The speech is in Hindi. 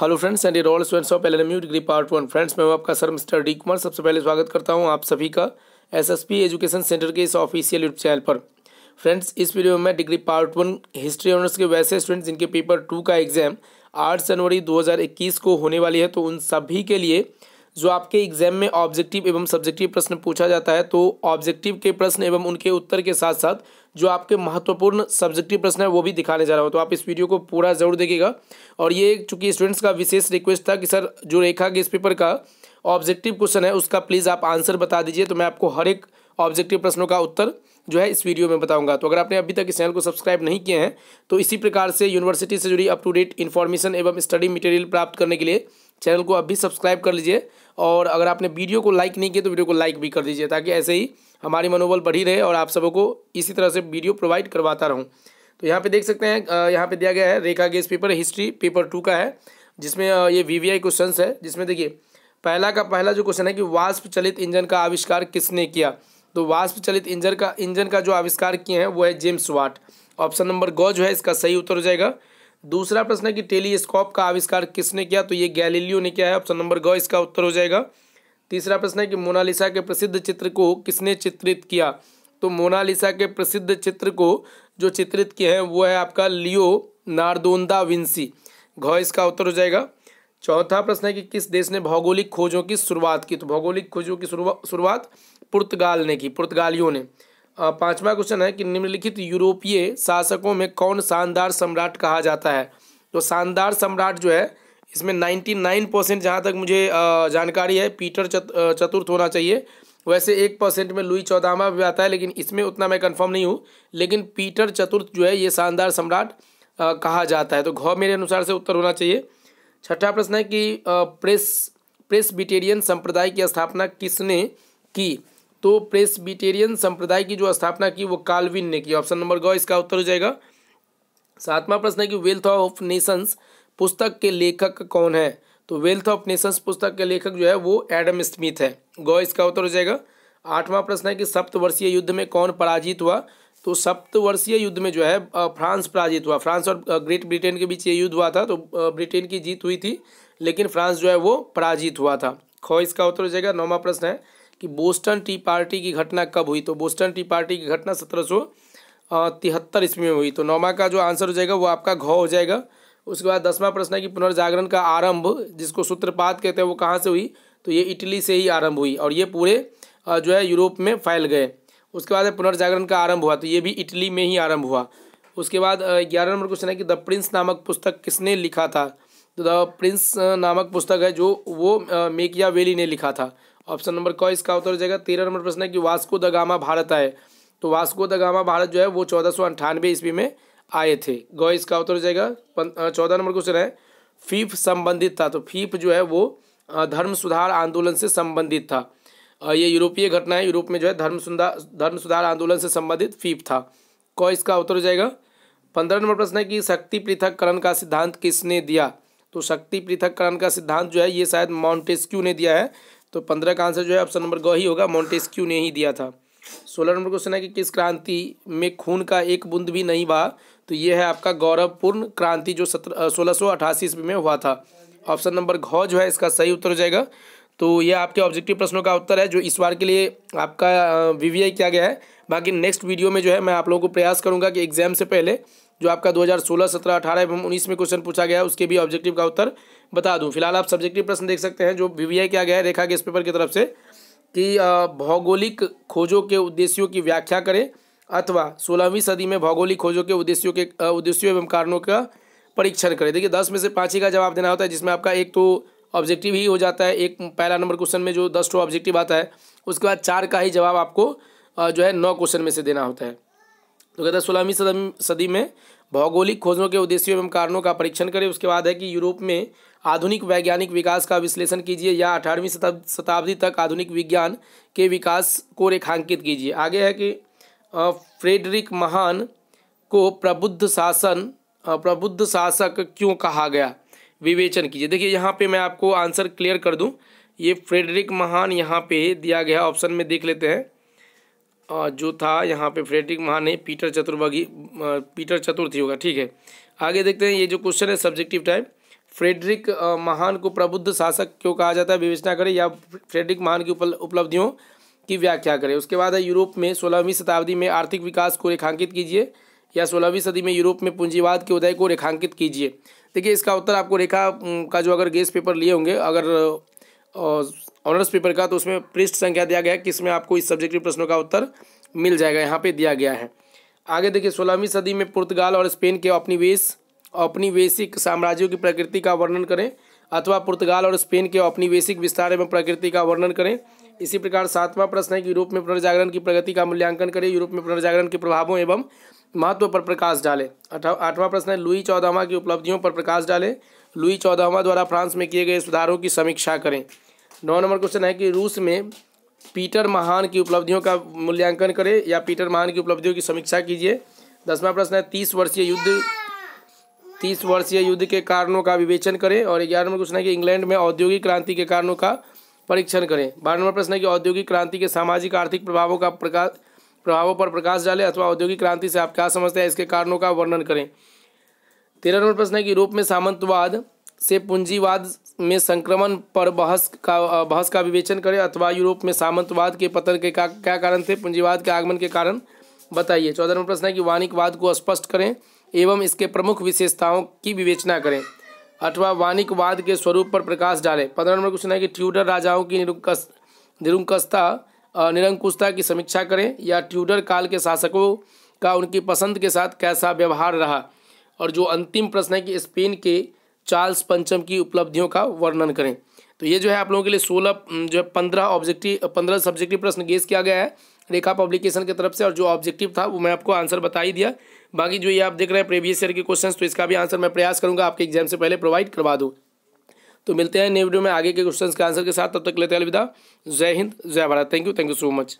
हेलो फ्रेंड्स एंड रोल स्वेंस of L M degree part one friends मैं आपका सर मिस्टर डी कुमार सबसे पहले स्वागत करता हूं आप सभी का एसएसपी एजुकेशन सेंटर के इस ऑफिशियल यूट्यूब चैनल पर फ्रेंड्स इस वीडियो में degree part one history honours के वैसे स्टूडेंट्स जिनके पेपर टू का एग्जाम आठ जनवरी दो को होने वाली है तो उन सभी के लिए जो आपके एग्जाम में ऑब्जेक्टिव एवं सब्जेक्टिव प्रश्न पूछा जाता है तो ऑब्जेक्टिव के प्रश्न एवं उनके उत्तर के साथ साथ जो आपके महत्वपूर्ण सब्जेक्टिव प्रश्न है वो भी दिखाने जा रहा हूँ तो आप इस वीडियो को पूरा जरूर देखिएगा और ये चूंकि स्टूडेंट्स का विशेष रिक्वेस्ट था कि सर जो रेखा के इस पेपर का ऑब्जेक्टिव क्वेश्चन है उसका प्लीज़ आप आंसर बता दीजिए तो मैं आपको हर एक ऑब्जेक्टिव प्रश्नों का उत्तर जो है इस वीडियो में बताऊंगा तो अगर आपने अभी तक इस चैनल को सब्सक्राइब नहीं किए हैं तो इसी प्रकार से यूनिवर्सिटी से जुड़ी अप टू डेट इन्फॉर्मेशन एवं स्टडी मटेरियल प्राप्त करने के लिए चैनल को अभी सब्सक्राइब कर लीजिए और अगर आपने वीडियो को लाइक नहीं किया तो वीडियो को लाइक भी कर दीजिए ताकि ऐसे ही हमारी मनोबल बढ़ी रहे और आप सबको इसी तरह से वीडियो प्रोवाइड करवाता रहूँ तो यहाँ पे देख सकते हैं यहाँ पे दिया गया है Rekha guess paper history paper two का है जिसमें ये वी वी क्वेश्चन है जिसमें देखिए पहला का पहला जो क्वेश्चन है कि वाष्प चलित इंजन का आविष्कार किसने किया तो वाष्प चलित इंजन का इंजन का जो आविष्कार किए हैं वो है जेम्स वाट ऑप्शन नंबर गौ जो है इसका सही उत्तर हो जाएगा दूसरा प्रश्न है कि टेलीस्कोप का आविष्कार किसने किया तो ये गैलीलियो ने किया है ऑप्शन नंबर ग इसका उत्तर हो जाएगा तीसरा प्रश्न है कि मोनालिसा के प्रसिद्ध चित्र को किसने चित्रित किया तो मोनालिसा के प्रसिद्ध चित्र को जो चित्रित किए हैं वो है आपका लियो नारदोंदा विंसी घ इसका उत्तर हो जाएगा चौथा प्रश्न है कि किस देश ने भौगोलिक खोजों की शुरुआत की तो भौगोलिक खोजों की शुरुआत पुर्तगाल ने की पुर्तगालियों ने पांचवा क्वेश्चन है कि निम्नलिखित यूरोपीय शासकों में कौन शानदार सम्राट कहा जाता है तो शानदार सम्राट जो है इसमें 99 परसेंट जहाँ तक मुझे जानकारी है पीटर चतुर्थ होना चाहिए वैसे एक परसेंट में लुई चौदामा भी आता है लेकिन इसमें उतना मैं कंफर्म नहीं हूँ लेकिन पीटर चतुर्थ जो है ये शानदार सम्राट कहा जाता है तो घ मेरे अनुसार से उत्तर होना चाहिए छठा प्रश्न है कि प्रेस प्रेस बिटेरियन संप्रदाय की स्थापना किसने की तो प्रेसबिटेरियन संप्रदाय की जो स्थापना की वो कालविन ने की ऑप्शन नंबर ग इसका उत्तर हो जाएगा सातवां प्रश्न है कि वेल्थ ऑफ नेशंस पुस्तक के लेखक कौन है तो वेल्थ ऑफ नेशंस पुस्तक के लेखक जो है वो एडम स्मिथ है गौ इसका उत्तर हो जाएगा आठवां प्रश्न है कि सप्तवर्षीय युद्ध में कौन पराजित हुआ तो सप्तवर्षीय युद्ध में जो है फ्रांस पराजित हुआ फ्रांस और ग्रेट ब्रिटेन के बीच ये युद्ध हुआ था तो ब्रिटेन की जीत हुई थी लेकिन फ्रांस जो है वो पराजित हुआ था खो इसका उत्तर हो जाएगा नौवा प्रश्न है कि बोस्टन टी पार्टी की घटना कब हुई तो बोस्टन टी पार्टी की घटना सत्रह सौ तिहत्तर ईस्वी में हुई तो नौमा का जो आंसर हो जाएगा वो आपका घ हो जाएगा उसके बाद दसवां प्रश्न है कि पुनर्जागरण का आरंभ जिसको सूत्रपात कहते हैं वो कहाँ से हुई तो ये इटली से ही आरंभ हुई और ये पूरे जो है यूरोप में फैल गए उसके बाद पुनर्जागरण का आरंभ हुआ तो ये भी इटली में ही आरंभ हुआ उसके बाद ग्यारह नंबर क्वेश्चन है कि द प्रिंस नामक पुस्तक किसने लिखा था तो द प्रिंस नामक पुस्तक है जो वो मेकिया वेली ने लिखा था ऑप्शन नंबर क इसका उत्तर हो जाएगा तेरह नंबर प्रश्न है कि वास्को द गामा भारत आए तो वास्को द गामा भारत जो है वो चौदह सौ अंठानवे ईस्वी में आए थे ग इसका उत्तर हो जाएगा चौदह नंबर क्वेश्चन है फीफ संबंधित था तो फीफ जो है वो धर्म सुधार आंदोलन से संबंधित था ये यूरोपीय घटना है यूरोप में जो है धर्म सुधार धर्म सुधार आंदोलन से संबंधित फीफ था क इसका उत्तर हो जाएगा पंद्रह नंबर प्रश्न है कि शक्ति पृथककरण का सिद्धांत किसने दिया तो शक्ति पृथककरण का सिद्धांत जो है ये शायद माउंटेस्क्यू ने दिया है तो पंद्रह का आंसर जो है ऑप्शन नंबर ग ही होगा मॉन्टेस्क्यू ने ही दिया था सोलह नंबर क्वेश्चन है कि किस क्रांति में खून का एक बूंद भी नहीं बहा तो ये है आपका गौरवपूर्ण क्रांति जो सत्रह सोलह सौ अठासी ईस्वी में हुआ था ऑप्शन नंबर घ जो है इसका सही उत्तर हो जाएगा तो ये आपके ऑब्जेक्टिव प्रश्नों का उत्तर है जो इस बार के लिए आपका वी किया गया है बाकी नेक्स्ट वीडियो में जो है मैं आप लोगों को प्रयास करूँगा कि एग्जाम से पहले जो आपका 2016, 17, 18 एवं 19 में क्वेश्चन पूछा गया है उसके भी ऑब्जेक्टिव का उत्तर बता दूं फिलहाल आप सब्जेक्टिव प्रश्न देख सकते हैं जो वीवीआई क्या गया है रेखा के इस पेपर की तरफ से कि भौगोलिक खोजों के उद्देश्यों की व्याख्या करें अथवा सोलहवीं सदी में भौगोलिक खोजों के उद्देश्यों के उद्देश्यों एवं कारणों का परीक्षण करें देखिए दस में से पाँच ही का जवाब देना होता है जिसमें आपका एक तो ऑब्जेक्टिव ही हो जाता है एक पहला नंबर क्वेश्चन में जो दस टू ऑब्जेक्टिव आता है उसके बाद चार का ही जवाब आपको जो है नौ क्वेश्चन में से देना होता है तो कहता है सोलहवीं सदी में भौगोलिक खोजों के उद्देश्यों एवं कारणों का परीक्षण करें उसके बाद है कि यूरोप में आधुनिक वैज्ञानिक विकास का विश्लेषण कीजिए या अठारहवीं शताब्दी तक आधुनिक विज्ञान के विकास को रेखांकित कीजिए आगे है कि फ्रेडरिक महान को प्रबुद्ध शासन प्रबुद्ध शासक क्यों कहा गया विवेचन कीजिए देखिए यहाँ पे मैं आपको आंसर क्लियर कर दूँ ये फ्रेडरिक महान यहाँ पे दिया गया ऑप्शन में देख लेते हैं जो था यहाँ पे फ्रेडरिक महान नहीं पीटर चतुर्वगी पीटर चतुर्थी होगा ठीक है आगे देखते हैं ये जो क्वेश्चन है सब्जेक्टिव टाइप फ्रेडरिक महान को प्रबुद्ध शासक क्यों कहा जाता है विवेचना करें या फ्रेडरिक महान की उपलब्धियों की व्याख्या करें उसके बाद है यूरोप में सोलहवीं शताब्दी में आर्थिक विकास को रेखांकित कीजिए या सोलहवीं सदी में यूरोप में पूंजीवाद के उदय को रेखांकित कीजिए देखिए इसका उत्तर आपको रेखा का जो अगर गेस पेपर लिए होंगे अगर ऑनर्स पेपर का तो उसमें पृष्ठ संख्या दिया गया है किसमें आपको इस सब्जेक्ट के प्रश्नों का उत्तर मिल जाएगा यहाँ पे दिया गया है आगे देखिए सोलहवीं सदी में पुर्तगाल और स्पेन के औपनिवेश औपनिवेशिक साम्राज्यों की प्रकृति का वर्णन करें अथवा पुर्तगाल और स्पेन के औपनिवेशिक विस्तार एवं प्रकृति का वर्णन करें इसी प्रकार सातवां प्रश्न है कि यूरोप में पुनर्जागरण की प्रगति का मूल्यांकन करें यूरोप में पुनर्जागरण के प्रभावों एवं महत्व पर प्रकाश डालें आठवां प्रश्न है लुई चौदहवा की उपलब्धियों पर प्रकाश डालें लुई चौदहवा द्वारा फ्रांस में किए गए सुधारों की समीक्षा करें नौ नंबर क्वेश्चन है कि रूस में पीटर महान की उपलब्धियों का मूल्यांकन करें या पीटर महान की उपलब्धियों की समीक्षा कीजिए दसवां प्रश्न है तीस वर्षीय युद्ध तीस वर्षीय युद्ध के कारणों का विवेचन करें और ग्यारह नंबर क्वेश्चन है कि इंग्लैंड में औद्योगिक क्रांति के कारणों का परीक्षण करें बारह नंबर प्रश्न है कि औद्योगिक क्रांति के सामाजिक आर्थिक प्रभावों का प्रकाश प्रभावों पर प्रकाश डालें अथवा औद्योगिक क्रांति से आप क्या समझते हैं इसके कारणों का वर्णन करें तेरह नंबर प्रश्न है कि यूरोप में सामंतवाद से पूंजीवाद में संक्रमण पर बहस का बहस का विवेचन करें अथवा यूरोप में सामंतवाद के पतन के का, क्या कारण थे पूंजीवाद के आगमन के कारण बताइए चौदह नंबर प्रश्न है कि वाणिकवाद को स्पष्ट करें एवं इसके प्रमुख विशेषताओं की विवेचना करें अथवा वाणिकवाद के स्वरूप पर प्रकाश डालें पंद्रह नंबर क्वेश्चन है कि ट्यूडर राजाओं की निरुंकस निरुंकशता निरंकुशता की समीक्षा करें या ट्यूडर काल के शासकों का उनकी पसंद के साथ कैसा व्यवहार रहा और जो अंतिम प्रश्न है कि स्पेन के चार्ल्स पंचम की उपलब्धियों का वर्णन करें तो ये जो है आप लोगों के लिए सोलह जो है पंद्रह ऑब्जेक्टिव पंद्रह सब्जेक्टिव प्रश्न गेस किया गया है रेखा पब्लिकेशन की तरफ से और जो ऑब्जेक्टिव था वो मैं आपको आंसर बता ही दिया बाकी जो ये आप देख रहे हैं प्रीवियस ईयर के क्वेश्चंस तो इसका भी आंसर मैं प्रयास करूंगा आपके एग्जाम से पहले प्रोवाइड करवा दूँ तो मिलते हैं नई वीडियो में आगे के क्वेश्चन के आंसर के साथ तब तक लेते अलविदा जय हिंद जय Bharat thank you thank you so much